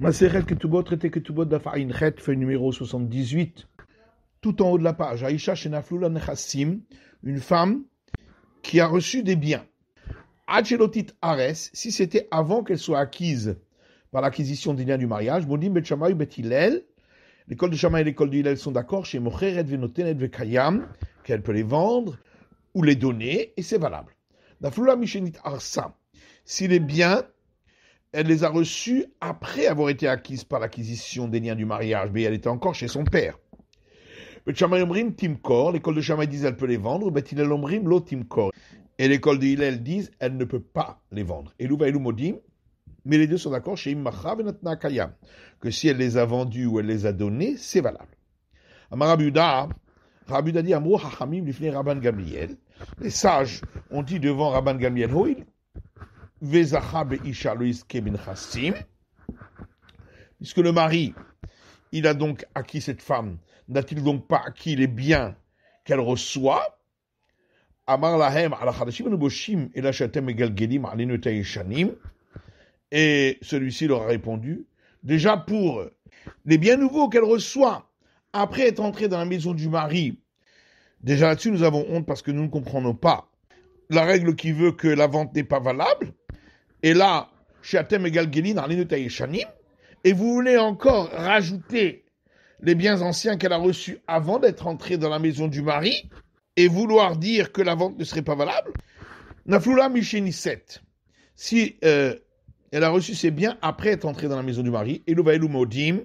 Maseret Ketubot, traité Ketubot d'Afarin Chet, feuille numéro 78, tout en haut de la page. Aïcha Shenaflula Nechassim, une femme qui a reçu des biens. Achelotit Ares, si c'était avant qu'elle soit acquise par l'acquisition des liens du mariage, Modim Bet Shammai l'école de Shammai et l'école de sont d'accord chez Mocheret Venotenet Vekayam, qu'elle peut les vendre ou les donner, et c'est valable. Naflula Mishenit Arsa, si les biens elle les a reçues après avoir été acquise par l'acquisition des liens du mariage, mais elle était encore chez son père. Timkor, l'école de Shammai disent elle peut les vendre, Et l'école de Hillel disent elle ne peut pas les vendre. Et mais les deux sont d'accord chez Immachav et Kayam, que si elle les a vendus ou elle les a donnés, c'est valable. Amarabuda, Rabuda dit Hachamim Rabban Gamliel. Les sages ont dit devant Rabban Gamliel, Puisque le mari, il a donc acquis cette femme, n'a-t-il donc pas acquis les biens qu'elle reçoit et Et celui-ci leur a répondu, déjà pour les biens nouveaux qu'elle reçoit après être entrée dans la maison du mari. Déjà là-dessus, nous avons honte parce que nous ne comprenons pas la règle qui veut que la vente n'est pas valable et là, Atem et et vous voulez encore rajouter les biens anciens qu'elle a reçus avant d'être entrée dans la maison du mari, et vouloir dire que la vente ne serait pas valable Naflula 7 si euh, elle a reçu ses biens après être entrée dans la maison du mari, Modim,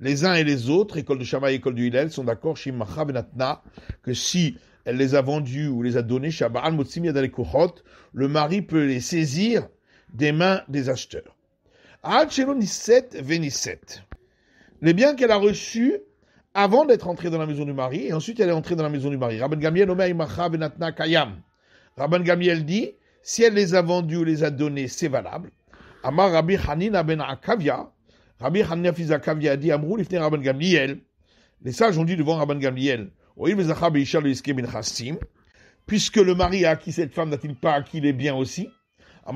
les uns et les autres, école de et école du Hillel, sont d'accord, Macha Benatna, que si elle les a vendus ou les a donnés, Shabbat, Motsim le mari peut les saisir des mains des acheteurs. Les biens qu'elle a reçus avant d'être entrée dans la maison du mari, et ensuite elle est entrée dans la maison du mari. Rabban Gamiel Kayam. Gamiel dit, si elle les a vendus ou les a donnés, c'est valable. Amar Rabbi Hanina ben Akavia, Rabbi dit, Les sages ont dit devant Rabban Gamiel Puisque le mari a acquis cette femme, n'a-t-il pas acquis les biens aussi il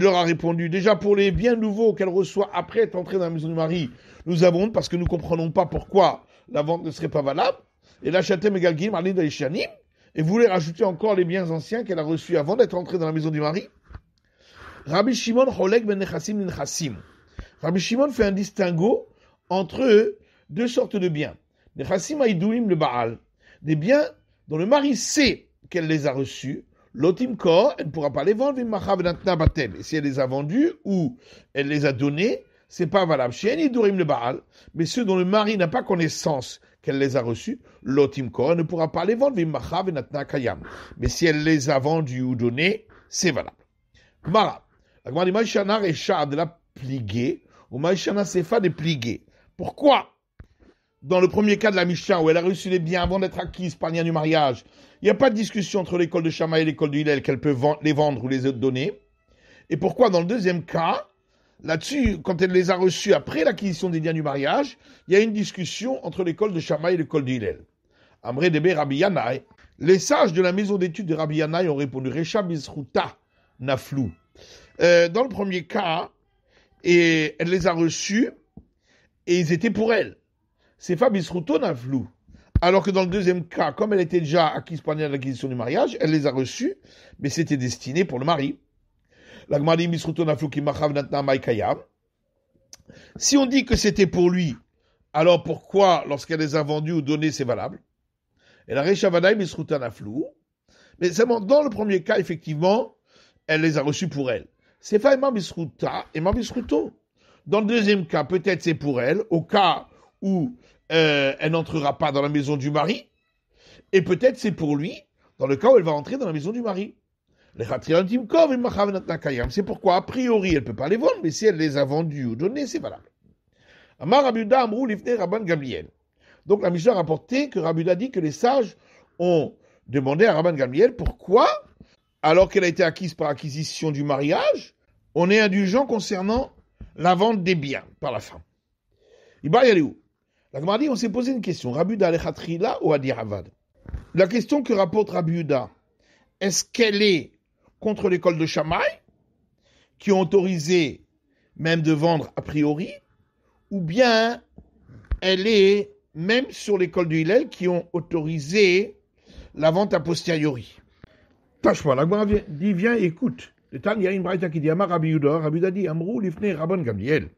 leur a répondu, déjà pour les biens nouveaux qu'elle reçoit après être entrée dans la maison du mari, nous avons, parce que nous ne comprenons pas pourquoi la vente ne serait pas valable, et la chatem et et voulait rajouter encore les biens anciens qu'elle a reçus avant d'être entrée dans la maison du mari. Rabbi Shimon ben fait un distinguo entre deux sortes de biens. Nechassim le Baal. Des biens dont le mari sait qu'elle les a reçus, L'otimko, elle ne pourra pas les vendre, batem. Et si elle les a vendus ou elle les a donnés, c'est pas valable. Chez le Baal, mais ceux dont le mari n'a pas connaissance qu'elle les a reçus, l'otimko, elle ne pourra pas les vendre, kayam. Mais si elle les a vendus ou donnés, c'est valable. Voilà. La grande de la pliguer, ou Maïshana sefa de pliguer. Pourquoi dans le premier cas de la Mishnah, où elle a reçu les biens avant d'être acquise par lien du mariage, il n'y a pas de discussion entre l'école de Shammai et l'école de Hillel qu'elle peut les vendre ou les donner. Et pourquoi dans le deuxième cas, là-dessus, quand elle les a reçus après l'acquisition des biens du mariage, il y a une discussion entre l'école de Shammai et l'école de Hillel. Rabbi Yanaï. Les sages de la maison d'études de Rabbi Yanaï ont répondu Recha Bizruta Naflou. Euh, dans le premier cas, et elle les a reçus et ils étaient pour elle c'est flou Alors que dans le deuxième cas, comme elle était déjà acquise pour l'acquisition du mariage, elle les a reçus, mais c'était destiné pour le mari. Si on dit que c'était pour lui, alors pourquoi, lorsqu'elle les a vendus ou donnés c'est valable Et la Mais seulement dans le premier cas, effectivement, elle les a reçus pour elle. C'est et Dans le deuxième cas, peut-être c'est pour elle. Au cas où euh, elle n'entrera pas dans la maison du mari, et peut-être c'est pour lui, dans le cas où elle va entrer dans la maison du mari. C'est pourquoi, a priori, elle ne peut pas les vendre, mais si elle les a vendus ou donnés, c'est valable. Donc la mission a rapporté que Rabuda dit que les sages ont demandé à Rabban Gamliel pourquoi, alors qu'elle a été acquise par acquisition du mariage, on est indulgent concernant la vente des biens par la femme. Il va y aller où la Gemara on s'est posé une question. Rabbi Uda Alechatrila ou Adi Havad La question que rapporte Rabbi est-ce qu'elle est contre l'école de Shammai, qui ont autorisé même de vendre a priori, ou bien elle est même sur l'école de Hillel, qui ont autorisé la vente a posteriori Tâche pas, la Gemara dit, viens, écoute. Le il y a une braïta qui dit, Amar Rabbi Uda, Rabbi dit, Amrou, Lifne, Rabban Gamliel.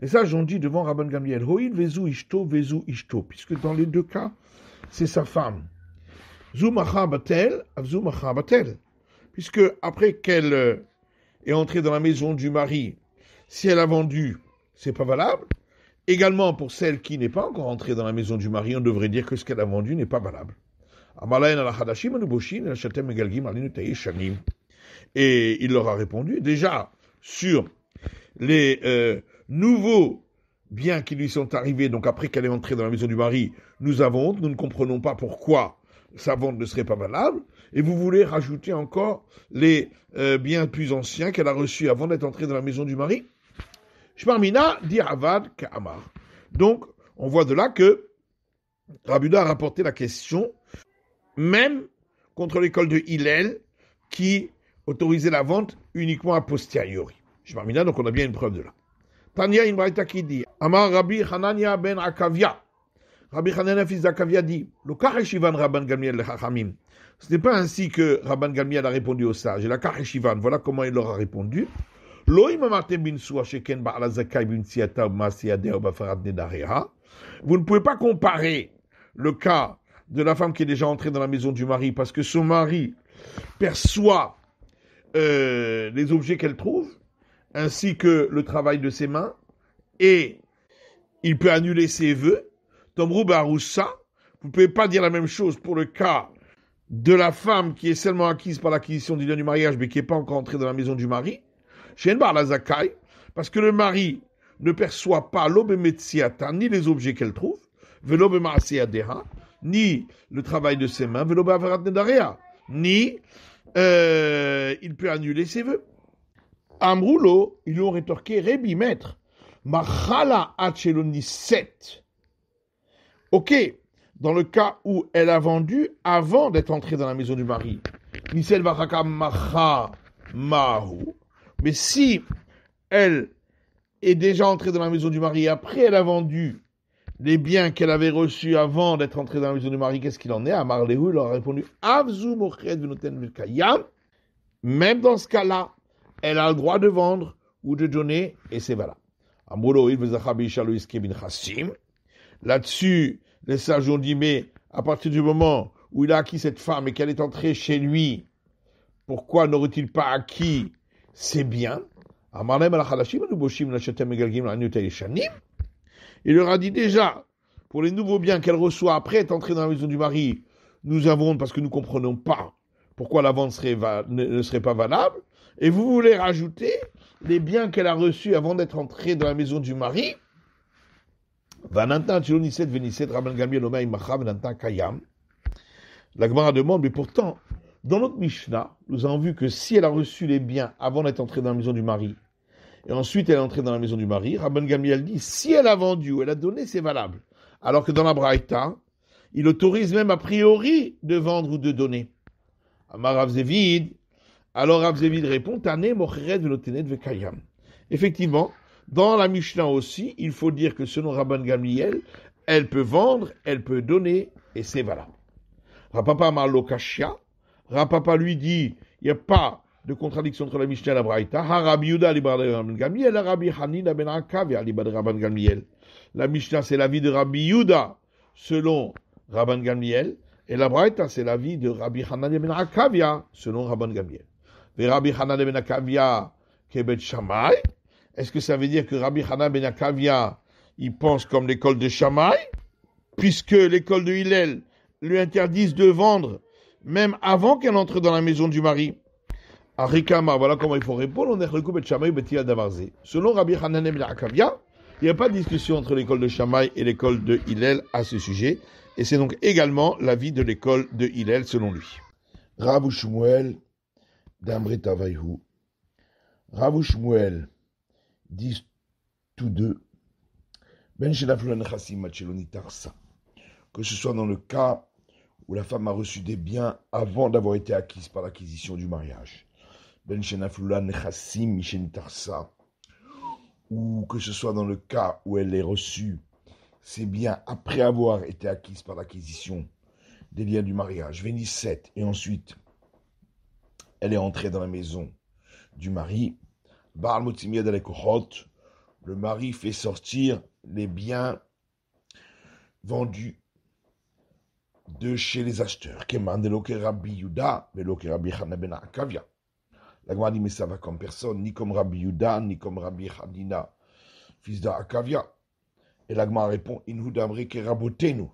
Les sages ont dit devant Rabban Gamliel, vezu ishto, vezu ishto, puisque dans les deux cas, c'est sa femme. batel, Puisque après qu'elle euh, est entrée dans la maison du mari, si elle a vendu, c'est pas valable. Également pour celle qui n'est pas encore entrée dans la maison du mari, on devrait dire que ce qu'elle a vendu n'est pas valable. Et il leur a répondu déjà sur les euh, nouveaux biens qui lui sont arrivés, donc après qu'elle est entrée dans la maison du mari, nous avons nous ne comprenons pas pourquoi sa vente ne serait pas valable, et vous voulez rajouter encore les euh, biens plus anciens qu'elle a reçus avant d'être entrée dans la maison du mari Shmarmina dit Avad Ka'amar. Donc, on voit de là que Rabuda a rapporté la question, même contre l'école de Hillel, qui autorisait la vente uniquement a posteriori. Shmarmina, donc on a bien une preuve de là. Tania, une dit, Amar Rabbi Hanania ben Akavia. Rabbi Hanania, fils d'Akavia, dit, le Kareshivan Rabban Gamiel le Chachamim. Ce n'est pas ainsi que Rabban Gamiel a répondu au sage. Et la Kareshivan, voilà comment il leur a répondu. Vous ne pouvez pas comparer le cas de la femme qui est déjà entrée dans la maison du mari parce que son mari perçoit euh, les objets qu'elle trouve ainsi que le travail de ses mains, et il peut annuler ses vœux. Tomrou Roussa, vous ne pouvez pas dire la même chose pour le cas de la femme qui est seulement acquise par l'acquisition du lien du mariage, mais qui n'est pas encore entrée dans la maison du mari. la parce que le mari ne perçoit pas l'obémetsiata, ni les objets qu'elle trouve, ni le travail de ses mains, ni euh, il peut annuler ses vœux. Amroulo, ils lui ont rétorqué, Rebi maître, Machala set. Ok, dans le cas où elle a vendu avant d'être entrée dans la maison du mari. Nisel Mais si elle est déjà entrée dans la maison du mari, après elle a vendu les biens qu'elle avait reçus avant d'être entrée dans la maison du mari, qu'est-ce qu'il en est Amar Lehu leur a répondu Avzu mochet Venoten Même dans ce cas-là, elle a le droit de vendre ou de donner, et c'est valable. Là-dessus, les sages ont dit, mais à partir du moment où il a acquis cette femme et qu'elle est entrée chez lui, pourquoi n'aurait-il pas acquis ses biens Il leur a dit déjà, pour les nouveaux biens qu'elle reçoit après être entrée dans la maison du mari, nous avons, parce que nous ne comprenons pas pourquoi la vente ne serait pas valable, et vous voulez rajouter les biens qu'elle a reçus avant d'être entrée dans la maison du mari, la Gemara demande, mais pourtant, dans notre Mishnah, nous avons vu que si elle a reçu les biens avant d'être entrée dans la maison du mari, et ensuite elle est entrée dans la maison du mari, Rabban Gamiel dit, si elle a vendu ou elle a donné, c'est valable. Alors que dans la Braïta, il autorise même a priori de vendre ou de donner. Amarav alors Rav répond, de mochred ve vekayam. Effectivement, dans la Mishnah aussi, il faut dire que selon Rabban Gamliel, elle peut vendre, elle peut donner, et c'est valable. Rapapa Marlokashia, Papa lui dit, il n'y a pas de contradiction entre la Mishnah et la Braïta. Yuda Hanina Ben Rabban La Mishnah, c'est la vie de Rabbi Yuda, selon Rabban Gamliel, et la Braïta, c'est la vie de Rabbi Hanina Ben Akavia, selon Rabban Gamliel. Rabbi Hanan ben Akavia, Kebet Est-ce que ça veut dire que Rabbi Hanan ben Akavia, il pense comme l'école de Shammai Puisque l'école de Hillel lui interdise de vendre, même avant qu'elle entre dans la maison du mari. Arikama, voilà comment il faut répondre. On est ben Selon Rabbi Hanan ben Akavia, il n'y a pas de discussion entre l'école de Shammai et l'école de Hillel à ce sujet, et c'est donc également l'avis de l'école de Hillel selon lui. Rabbi Shmuel d'Amrita Rav Shmuel disent tous deux Ben que ce soit dans le cas où la femme a reçu des biens avant d'avoir été acquise par l'acquisition du mariage. Ben ou que ce soit dans le cas où elle ait reçue ses biens après avoir été acquise par l'acquisition des biens du mariage. Vénis 7, et ensuite elle est entrée dans la maison du mari. le mari fait sortir les biens vendus de chez les acheteurs. La dit, mais ça va comme personne, ni comme Rabbi Yuda, ni comme Rabbi Hanina, fils d'Akavia. Et l'agma répond, Inhudamre Rabotenu.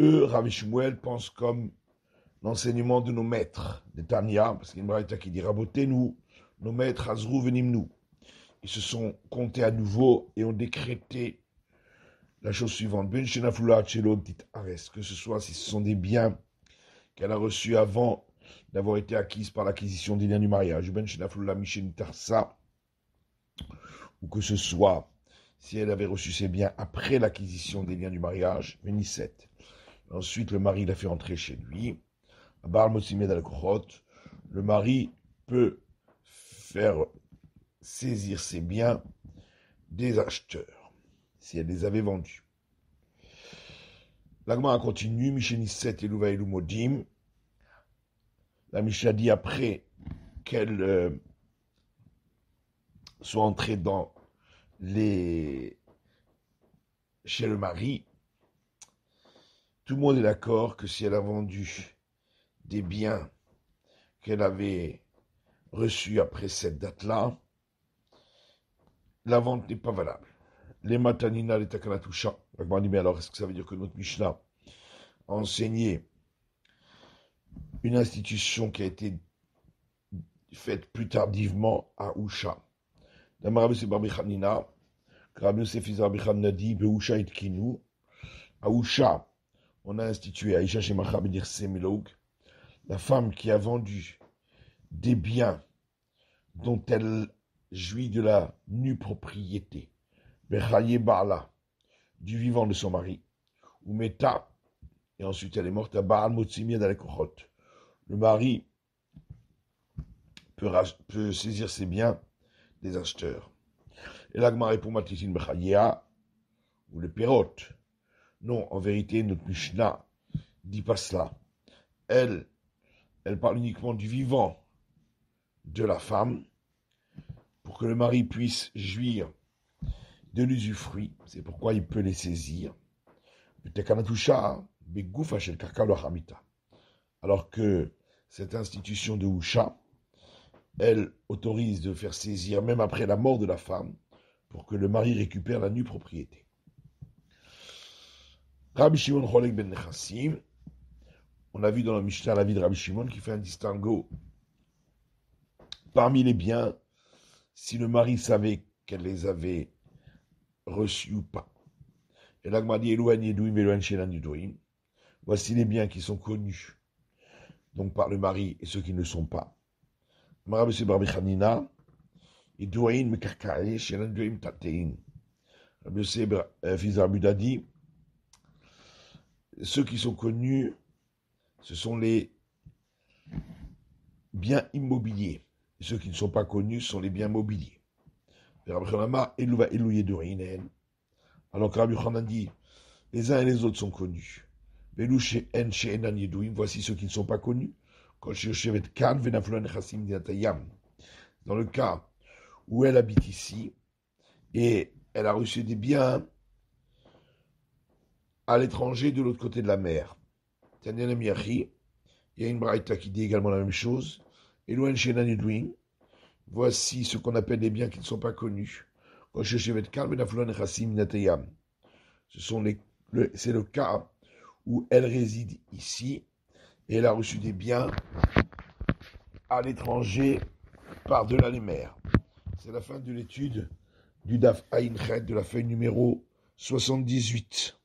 Eux, Rabbi Shmuel, pensent comme l'enseignement de nos maîtres, de Tania, parce qu'il y a une qui dit Rabotez-nous, nos maîtres, Azrou, venim-nous. Ils se sont comptés à nouveau et ont décrété la chose suivante ben que ce soit si ce sont des biens qu'elle a reçus avant d'avoir été acquise par l'acquisition des liens du mariage, ben ou que ce soit si elle avait reçu ses biens après l'acquisition des liens du mariage, munisset Ensuite, le mari l'a fait entrer chez lui le mari peut faire saisir ses biens des acheteurs, si elle les avait vendus. L'agma continue, Mishéni et Modim. La dit après qu'elle euh, soit entrée dans les... chez le mari, tout le monde est d'accord que si elle a vendu des biens qu'elle avait reçus après cette date-là, la vente n'est pas valable. Les matanina, les takanatusha. mais alors, est-ce que ça veut dire que notre Mishnah a enseigné une institution qui a été faite plus tardivement à Usha D'Amar Rabbi Barbi Hanina, Rabbi Yosef dit, Beusha et Kinu. À Usha, on a institué Aisha Shemacha Bedir Semilouk, la femme qui a vendu des biens dont elle jouit de la nue propriété, du vivant de son mari, ou Meta, et ensuite elle est morte à Baal Le mari peut, saisir ses biens des acheteurs. Et l'agma pour Bechayea, ou le Perot. Non, en vérité, notre Mishnah dit pas cela. Elle elle parle uniquement du vivant de la femme pour que le mari puisse jouir de l'usufruit. C'est pourquoi il peut les saisir. Alors que cette institution de Husha, elle autorise de faire saisir même après la mort de la femme pour que le mari récupère la nue propriété. Rabbi Shimon ben on a vu dans le Mishnah la vie de Rabbi Shimon qui fait un distinguo. Parmi les biens, si le mari savait qu'elle les avait reçus ou pas. Et l'agma dit éloignez Voici les biens qui sont connus, donc par le mari et ceux qui ne le sont pas. Rabbi euh, ceux qui sont connus ce sont les biens immobiliers. Et ceux qui ne sont pas connus sont les biens mobiliers. Alors que Rabbi a dit, les uns et les autres sont connus. Voici ceux qui ne sont pas connus. Dans le cas où elle habite ici et elle a reçu des biens à l'étranger de l'autre côté de la mer. Il y a une braïta qui dit également la même chose. Voici ce qu'on appelle les biens qui ne sont pas connus. Ben ce sont les, c'est le cas où elle réside ici et elle a reçu des biens à l'étranger par-delà les mers. C'est la fin de l'étude du DAF Ainred de la feuille numéro 78.